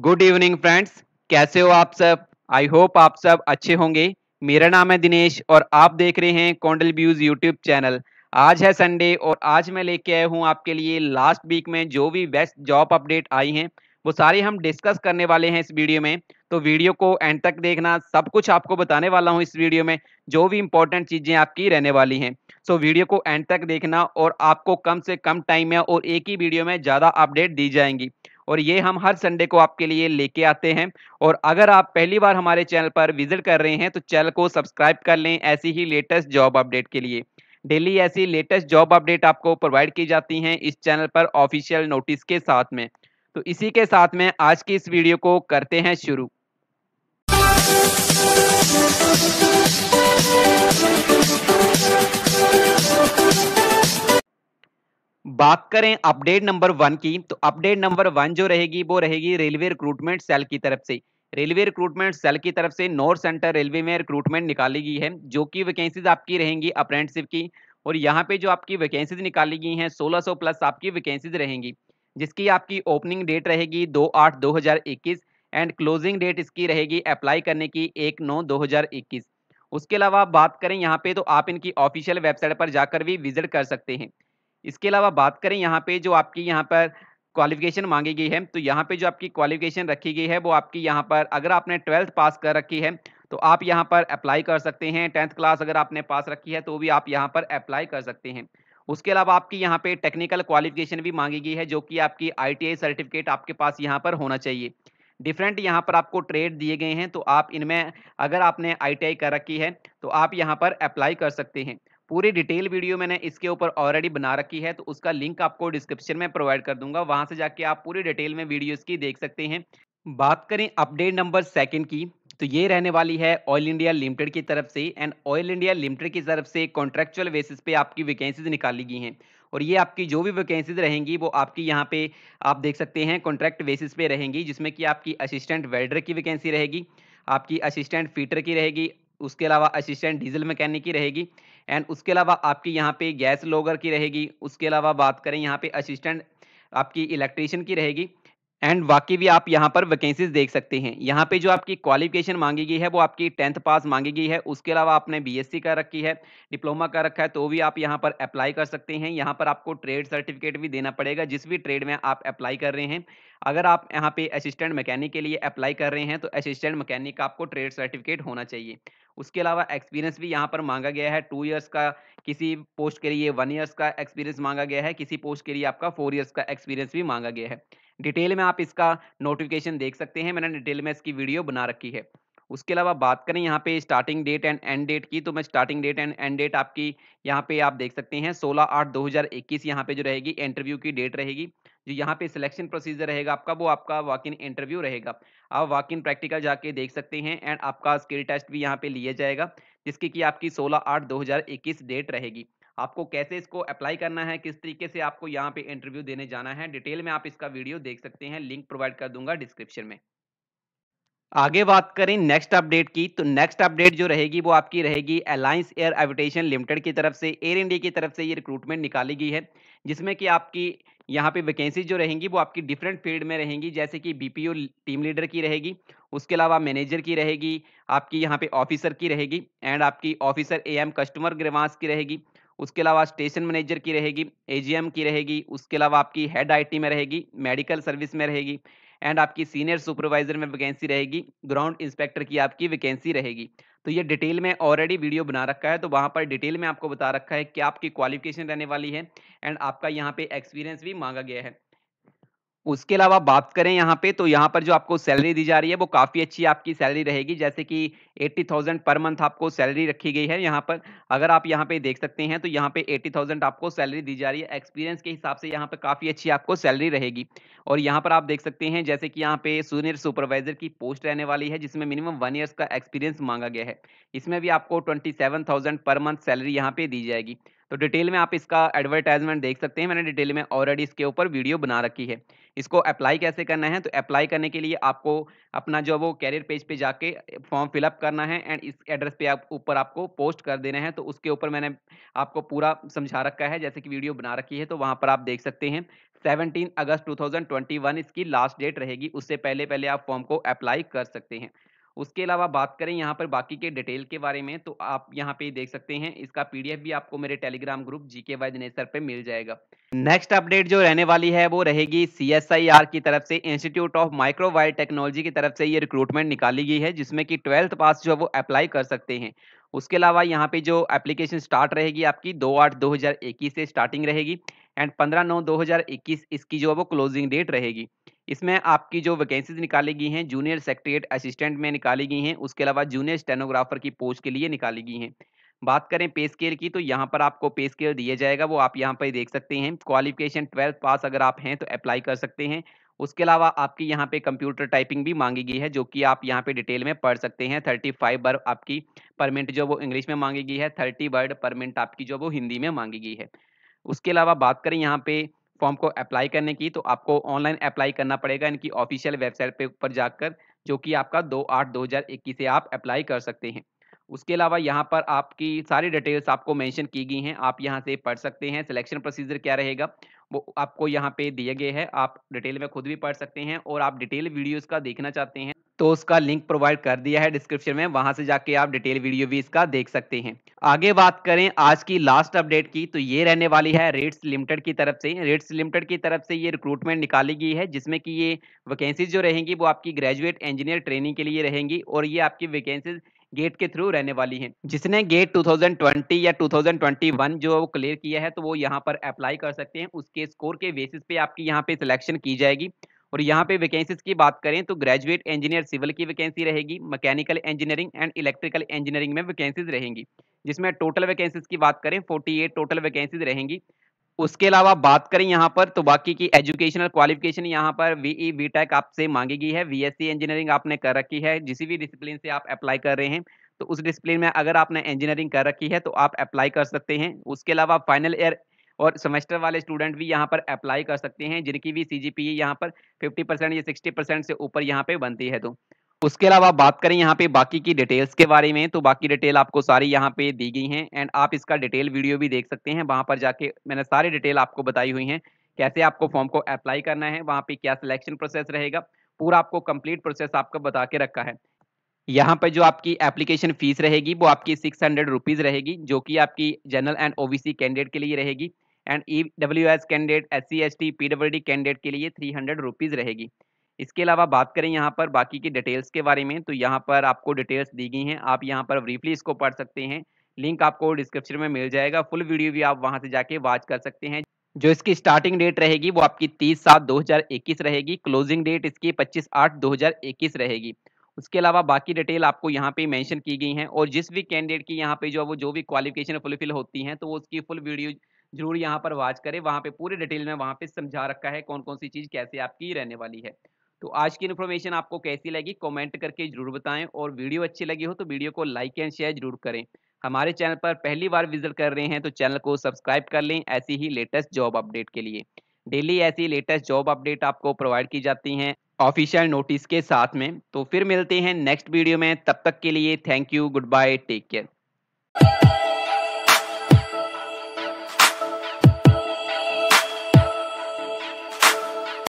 good evening friends कैसे हो आप सब आई होप आप सब अच्छे होंगे मेरा नाम है दिनेश और आप देख रहे हैं कॉन्डल व्यूज यूट्यूब चैनल आज है संडे और आज मैं लेके आया हूँ आपके लिए लास्ट वीक में जो भी बेस्ट जॉब अपडेट आई हैं वो सारे हम डिस्कस करने वाले हैं इस वीडियो में तो वीडियो को एंड तक देखना सब कुछ आपको बताने वाला हूँ इस वीडियो में जो भी इंपॉर्टेंट चीज़ें आपकी रहने वाली हैं सो वीडियो को एंड तक देखना और आपको कम से कम टाइम में और एक ही वीडियो में ज़्यादा अपडेट दी जाएंगी और ये हम हर संडे को आपके लिए लेके आते हैं और अगर आप पहली बार हमारे चैनल पर विजिट कर रहे हैं तो चैनल को सब्सक्राइब कर लें ऐसी ही लेटेस्ट जॉब अपडेट के लिए डेली ऐसी लेटेस्ट जॉब अपडेट आपको प्रोवाइड की जाती हैं इस चैनल पर ऑफिशियल नोटिस के साथ में तो इसी के साथ में आज की इस वीडियो को करते हैं शुरू बात करें अपडेट नंबर वन की तो अपडेट नंबर वन जो रहेगी वो रहेगी रेलवे रिक्रूटमेंट सेल की तरफ से रेलवे रिक्रूटमेंट सेल की तरफ से नॉर्थ सेंटर रेलवे में रिक्रूटमेंट निकाली गई है जो कि वैकेंसीज आपकी रहेंगी अप्रेंटिसिप की और यहाँ पे जो आपकी वैकेंसीज निकाली गई हैं 1600 प्लस आपकी वैकेंसीज रहेंगी जिसकी आपकी ओपनिंग डेट रहेगी दो आठ दो हज़ार इक्कीस एंड क्लोजिंग डेट इसकी रहेगी अप्लाई करने की एक नौ दो हज़ार इक्कीस उसके अलावा बात करें यहाँ पे तो आप इनकी ऑफिशियल वेबसाइट पर जाकर भी विजिट कर सकते हैं इसके अलावा बात करें यहाँ पे जो आपकी यहाँ पर क्वालिफिकेशन मांगी गई है तो यहाँ पे जो आपकी क्वालिफिकेशन रखी गई है वो आपकी यहाँ पर अगर आपने ट्वेल्थ पास कर रखी है तो आप यहाँ पर अप्लाई कर सकते हैं टेंथ क्लास अगर आपने पास रखी है तो भी आप यहाँ पर अप्लाई कर सकते हैं उसके अलावा आपकी यहाँ पे टेक्निकल क्वालिफिकेशन भी मांगी गई है जो कि आपकी आई सर्टिफिकेट आपके पास यहाँ पर होना चाहिए डिफरेंट यहाँ पर आपको ट्रेड दिए गए हैं तो आप इनमें अगर आपने आई कर रखी है तो आप यहाँ पर अप्लाई कर सकते हैं पूरी डिटेल वीडियो मैंने इसके ऊपर ऑलरेडी बना रखी है तो उसका लिंक आपको डिस्क्रिप्शन में प्रोवाइड कर दूंगा वहां से जाके आप पूरी डिटेल में वीडियो की देख सकते हैं बात करें अपडेट नंबर सेकंड की तो ये रहने वाली है ऑयल इंडिया लिमिटेड की तरफ से एंड ऑयल इंडिया लिमिटेड की तरफ से कॉन्ट्रेक्चुअल बेसिस पे आपकी वैकेंसीज निकाली गई हैं और ये आपकी जो भी वैकेंसीज रहेंगी वो आपकी यहाँ पे आप देख सकते हैं कॉन्ट्रैक्ट बेसिस पे रहेंगी जिसमें कि आपकी असिस्टेंट वेल्डर की वैकेंसी रहेगी आपकी असिस्टेंट फीटर की रहेगी उसके अलावा असिस्टेंट डीजल मैकेनिक की रहेगी एंड उसके अलावा आपकी यहाँ पे गैस लोगर की रहेगी उसके अलावा बात करें यहाँ पे असिस्टेंट आपकी इलेक्ट्रीशियन की रहेगी एंड वाकई भी आप यहाँ पर वैकेंसीज देख सकते हैं यहाँ पे जो आपकी क्वालिफिकेशन मांगी गई है वो आपकी टेंथ पास मांगी गई है उसके अलावा आपने बीएससी कर रखी है डिप्लोमा कर रखा है तो भी आप यहाँ पर अप्लाई कर सकते हैं यहाँ पर आपको ट्रेड सर्टिफिकेट भी देना पड़ेगा जिस भी ट्रेड में आप अप्लाई कर रहे हैं अगर आप यहाँ पे असिस्टेंट मैकेनिक के लिए अप्लाई कर रहे हैं तो असिस्टेंट मैकेनिक का आपको ट्रेड सर्टिफिकेट होना चाहिए उसके अलावा एक्सपीरियंस भी यहाँ पर मांगा गया है टू इयर्स का किसी पोस्ट के लिए वन इयर्स का एक्सपीरियंस मांगा गया है किसी पोस्ट के लिए आपका फोर इयर्स का एक्सपीरियंस भी मांगा गया है डिटेल में आप इसका नोटिफिकेशन देख सकते हैं मैंने डिटेल में इसकी वीडियो बना रखी है उसके अलावा बात करें यहाँ पे starting date end end date की तो मैं starting date end end date आपकी यहाँ पे आप देख सकते हैं 16 आठ 2021 यहाँ पर जो रहेगी इंटरव्यू की डेट रहेगी जो यहाँ पे सिलेक्शन प्रोसीजर रहेगा आपका वो आपका वॉक इन इंटरव्यू रहेगा आप वॉक इन प्रैक्टिकल जाके देख सकते हैं एंड आपका स्किल टेस्ट भी यहाँ पे लिया जाएगा जिसकी कि आपकी सोलह आठ दो डेट रहेगी आपको कैसे इसको अप्लाई करना है किस तरीके से आपको यहाँ पे इंटरव्यू देने जाना है डिटेल में आप इसका वीडियो देख सकते हैं लिंक प्रोवाइड कर दूंगा डिस्क्रिप्शन में आगे बात करें नेक्स्ट अपडेट की तो नेक्स्ट अपडेट जो रहेगी वो आपकी रहेगी अलायंस एयर एविटेशन लिमिटेड की तरफ से एयर इंडिया की तरफ से ये रिक्रूटमेंट निकाली गई है जिसमें कि आपकी यहाँ पे वैकेंसी जो रहेंगी वो आपकी डिफरेंट फील्ड में रहेंगी जैसे कि बीपीओ टीम लीडर की रहेगी उसके अलावा मैनेजर की रहेगी आपकी यहाँ पे ऑफिसर की रहेगी एंड आपकी ऑफिसर एएम कस्टमर ग्रेवांस की रहेगी उसके अलावा स्टेशन मैनेजर की रहेगी एजीएम की रहेगी उसके अलावा आपकी हेड आईटी में रहेगी मेडिकल सर्विस में रहेगी एंड आपकी सीनियर सुपरवाइजर में वैकेंसी रहेगी ग्राउंड इंस्पेक्टर की आपकी वैकेंसी रहेगी तो ये डिटेल में ऑलरेडी वीडियो बना रखा है तो वहाँ पर डिटेल में आपको बता रखा है कि आपकी क्वालिफिकेशन रहने वाली है एंड आपका यहाँ पे एक्सपीरियंस भी मांगा गया है उसके अलावा बात करें यहाँ पे तो यहाँ पर जो आपको सैलरी दी जा रही है वो काफ़ी अच्छी आपकी सैलरी रहेगी जैसे कि एट्टी थाउजेंड पर मंथ आपको सैलरी रखी गई है यहाँ पर अगर आप यहाँ पे देख सकते हैं तो यहाँ पे एट्टी थाउजेंड आपको सैलरी दी जा रही है एक्सपीरियंस के हिसाब से यहाँ पर काफ़ी अच्छी आपको सैलरी रहेगी और यहाँ पर आप देख सकते हैं जैसे कि यहाँ पे सीनियर सुपरवाइजर की पोस्ट रहने वाली है जिसमें मिनिमम वन ईयर्स का एक्सपीरियंस मांगा गया है इसमें भी आपको ट्वेंटी पर मंथ सैलरी यहाँ पे दी जाएगी तो डिटेल में आप इसका एडवर्टाइजमेंट देख सकते हैं मैंने डिटेल में ऑलरेडी इसके ऊपर वीडियो बना रखी है इसको अप्लाई कैसे करना है तो अप्लाई करने के लिए आपको अपना जो वो कैरियर पेज पे जाके फॉर्म फिलअप करना है एंड इस एड्रेस पे आप ऊपर आपको पोस्ट कर देना है तो उसके ऊपर मैंने आपको पूरा समझा रखा है जैसे कि वीडियो बना रखी है तो वहाँ पर आप देख सकते हैं 17 अगस्त 2021 इसकी लास्ट डेट रहेगी उससे पहले पहले आप फॉर्म को अप्लाई कर सकते हैं उसके अलावा बात करें यहाँ पर बाकी के डिटेल के बारे में तो आप यहाँ पे देख सकते हैं इसका पीडीएफ भी आपको मेरे टेलीग्राम ग्रुप जीके वाई दिनेसर पर पे मिल जाएगा नेक्स्ट अपडेट जो रहने वाली है वो रहेगी आर की तरफ से इंस्टीट्यूट ऑफ माइक्रोवाइड टेक्नोलॉजी की तरफ से ये रिक्रूटमेंट निकाली गई है जिसमें कि ट्वेल्थ पास जो है वो अप्लाई कर सकते हैं उसके अलावा यहाँ पे जो एप्लीकेशन स्टार्ट रहेगी आपकी दो आठ दो से स्टार्टिंग रहेगी एंड पंद्रह नौ दो इसकी जो है वो क्लोजिंग डेट रहेगी इसमें आपकी जो वैकेंसीज निकाली गई हैं जूनियर सेक्रेटरीट असिस्टेंट में निकाली गई हैं उसके अलावा जूनियर स्टेनोग्राफर की पोस्ट के लिए निकाली गई हैं बात करें पे स्केल की तो यहाँ पर आपको पे स्केल दिया जाएगा वो आप यहाँ पर देख सकते हैं क्वालिफिकेशन ट्वेल्थ पास अगर आप हैं तो अप्लाई कर सकते हैं उसके अलावा आपकी यहाँ पे कंप्यूटर टाइपिंग भी मांगी गई है जो कि आप यहाँ पे डिटेल में पढ़ सकते हैं थर्टी फाइव वर्ड आपकी परमिट जो वो इंग्लिश में मांगी गई है थर्टी वर्ड परमिट आपकी जो वो हिंदी में मांगी गई है उसके अलावा बात करें यहाँ पे फॉर्म को अप्लाई करने की तो आपको ऑनलाइन अप्लाई करना पड़ेगा इनकी ऑफिशियल वेबसाइट पे ऊपर जाकर जो कि आपका दो आठ दो हज़ार इक्कीस से आप अप्लाई कर सकते हैं उसके अलावा यहाँ पर आपकी सारी डिटेल्स आपको मेंशन की गई हैं आप यहाँ से पढ़ सकते हैं सिलेक्शन प्रोसीजर क्या रहेगा वो आपको यहाँ पे दिए गए हैं आप डिटेल में खुद भी पढ़ सकते हैं और आप डिटेल वीडियोस का देखना चाहते हैं तो उसका लिंक प्रोवाइड कर दिया है डिस्क्रिप्शन में वहां से जाके आप डिटेल वीडियो भी इसका देख सकते हैं आगे बात करें आज की लास्ट अपडेट की तो ये रहने वाली है रेट्स लिमिटेड की तरफ से रेट्स लिमिटेड की तरफ से ये रिक्रूटमेंट निकाली गई है जिसमें कि ये वैकेंसीज जो रहेंगी वो आपकी ग्रेजुएट इंजीनियर ट्रेनिंग के लिए रहेंगी और ये आपकी वैकेंसीज गेट के थ्रू रहने वाली है जिसने गेट 2020 या 2021 जो क्लियर किया है तो वो यहाँ पर अप्लाई कर सकते हैं उसके स्कोर के बेसिस पे आपकी यहाँ पे सिलेक्शन की जाएगी और यहाँ पे वैकेंसीज की बात करें तो ग्रेजुएट इंजीनियर सिविल की वैकेंसी रहेगी mechanical engineering and electrical engineering में वैकेंसीज रहेंगी जिसमें टोटल वैकेंसीज की बात करें 48 टोटल वैकेंसीज रहेंगी उसके अलावा बात करें यहाँ पर तो बाकी की एजुकेशनल क्वालिफिकेशन यहाँ पर वीई टेक e, आपसे मांगी गई है सी इंजीनियरिंग आपने कर रखी है जिस भी डिसिप्लिन से आप अप्लाई कर रहे हैं तो उस डिसिप्लिन में अगर आपने इंजीनियरिंग कर रखी है तो आप अप्लाई कर सकते हैं उसके अलावा फाइनल ईयर और सेमेस्टर वाले स्टूडेंट भी यहाँ पर अप्लाई कर सकते हैं जिनकी भी सी जी पी यहाँ पर फिफ्टी परसेंट या सिक्सटी परसेंट से ऊपर यहाँ पे बनती है तो उसके अलावा बात करें यहाँ पे बाकी की डिटेल्स के बारे में तो बाकी डिटेल आपको सारी यहाँ पे दी गई हैं एंड आप इसका डिटेल वीडियो भी देख सकते हैं वहाँ पर जाके मैंने सारी डिटेल आपको बताई हुई हैं कैसे आपको फॉर्म को अप्लाई करना है वहाँ पे क्या सिलेक्शन प्रोसेस रहेगा पूरा आपको कंप्लीट प्रोसेस आपका बता के रखा है यहाँ पर जो आपकी एप्लीकेशन फीस रहेगी वो आपकी सिक्स हंड्रेड रुपीज़ रहेगी जो कि आपकी जनरल एंड ओ कैंडिडेट के लिए रहेगी and E W S candidate S C S T P W D candidate के लिए थ्री हंड्रेड रुपीज़ रहेगी इसके अलावा बात करें यहाँ पर बाकी की डिटेल्स के बारे में तो यहाँ पर आपको डिटेल्स दी गई हैं आप यहाँ पर ब्रीफली इसको पढ़ सकते हैं लिंक आपको डिस्क्रिप्शन में मिल जाएगा फुल वीडियो भी आप वहाँ से जाके वॉच कर सकते हैं जो इसकी स्टार्टिंग डेट रहेगी वो आपकी तीस सात दो हज़ार इक्कीस रहेगी क्लोजिंग डेट इसकी पच्चीस आठ दो हज़ार इक्कीस रहेगी उसके अलावा बाकी डिटेल आपको यहाँ पे मेंशन की गई हैं और जिस भी कैंडिडेट की यहाँ पे जो है वो जो भी क्वालिफिकेशन फुलफिल होती हैं तो वो उसकी फुल वीडियो जरूर यहाँ पर वाच करें वहाँ पे पूरे डिटेल में वहाँ पे समझा रखा है कौन कौन सी चीज़ कैसे आपकी रहने वाली है तो आज की इन्फॉर्मेशन आपको कैसी लगी कमेंट करके जरूर बताएं और वीडियो अच्छी लगी हो तो वीडियो को लाइक एंड शेयर जरूर करें हमारे चैनल पर पहली बार विजिट कर रहे हैं तो चैनल को सब्सक्राइब कर लें ऐसी ही लेटेस्ट जॉब अपडेट के लिए डेली ऐसी लेटेस्ट जॉब अपडेट आपको प्रोवाइड की जाती हैं ऑफिशियल नोटिस के साथ में तो फिर मिलते हैं नेक्स्ट वीडियो में तब तक के लिए thank you goodbye take care